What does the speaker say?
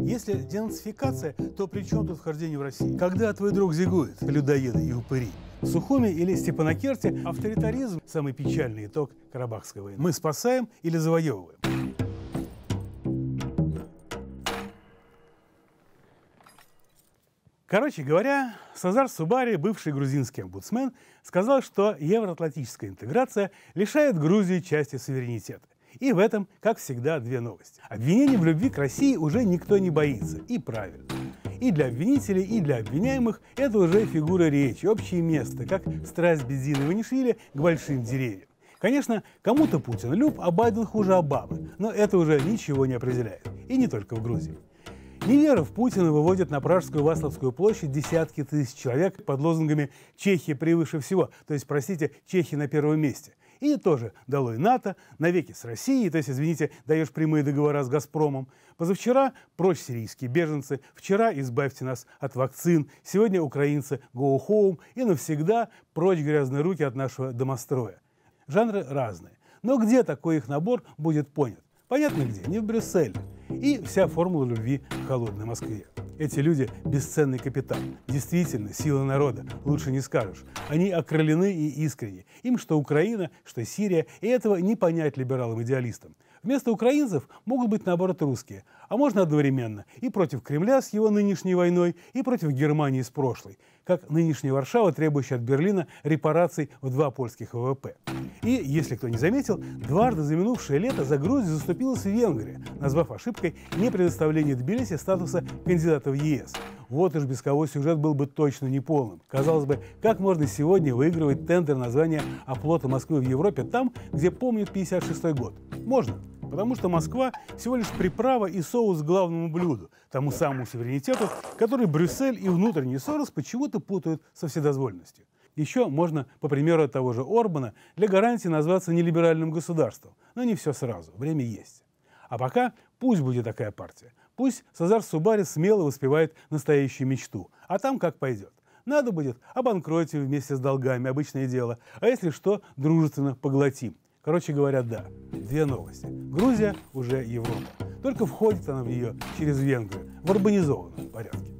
Если денацификация, то при чем тут вхождение в Россию? Когда твой друг зигует, людоеды и упыри? В Сухуми или Степанакерте авторитаризм – самый печальный итог Карабахской войны. Мы спасаем или завоевываем? Короче говоря, Сазар Субари, бывший грузинский омбудсмен, сказал, что евроатлантическая интеграция лишает Грузии части суверенитета. И в этом, как всегда, две новости. Обвинений в любви к России уже никто не боится. И правильно. И для обвинителей, и для обвиняемых это уже фигура речи, общее место, как страсть Бездина Ванишвили к большим деревьям. Конечно, кому-то Путин люб, а Байден хуже Обамы, но это уже ничего не определяет. И не только в Грузии. Невера в Путина выводит на Пражскую Васловскую площадь десятки тысяч человек под лозунгами «Чехия превыше всего», то есть, простите, «Чехи на первом месте». И тоже дало и НАТО, навеки с Россией, то есть, извините, даешь прямые договора с «Газпромом». Позавчера прочь сирийские беженцы, вчера избавьте нас от вакцин, сегодня украинцы «go home» и навсегда прочь грязные руки от нашего домостроя. Жанры разные. Но где такой их набор будет понят? Понятно где, не в Брюсселе. И вся формула любви в холодной Москве. Эти люди – бесценный капитал. Действительно, сила народа, лучше не скажешь. Они окролены и искренне. Им что Украина, что Сирия, и этого не понять либералам-идеалистам. Вместо украинцев могут быть, наоборот, русские. А можно одновременно и против Кремля с его нынешней войной, и против Германии с прошлой как нынешняя Варшава, требующая от Берлина репараций в два польских ВВП. И, если кто не заметил, дважды за минувшее лето за Грузию заступилась Венгрия, назвав ошибкой не предоставление Тбилиси статуса кандидата в ЕС. Вот уж без кого сюжет был бы точно неполным. Казалось бы, как можно сегодня выигрывать тендер на звание оплота Москвы в Европе там, где помнят 56 год? Можно. Потому что Москва всего лишь приправа и соус к главному блюду, тому самому суверенитету, который Брюссель и внутренний Сорос почему-то путают со вседозволенностью. Еще можно, по примеру того же Орбана, для гарантии назваться нелиберальным государством. Но не все сразу, время есть. А пока пусть будет такая партия. Пусть Сазар Субари смело воспевает настоящую мечту, а там как пойдет. Надо будет, обанкротим вместе с долгами, обычное дело, а если что, дружественно поглотим. Короче говоря, да, две новости. Грузия уже Европа. Только входит она в нее через Венгрию в урбанизованном порядке.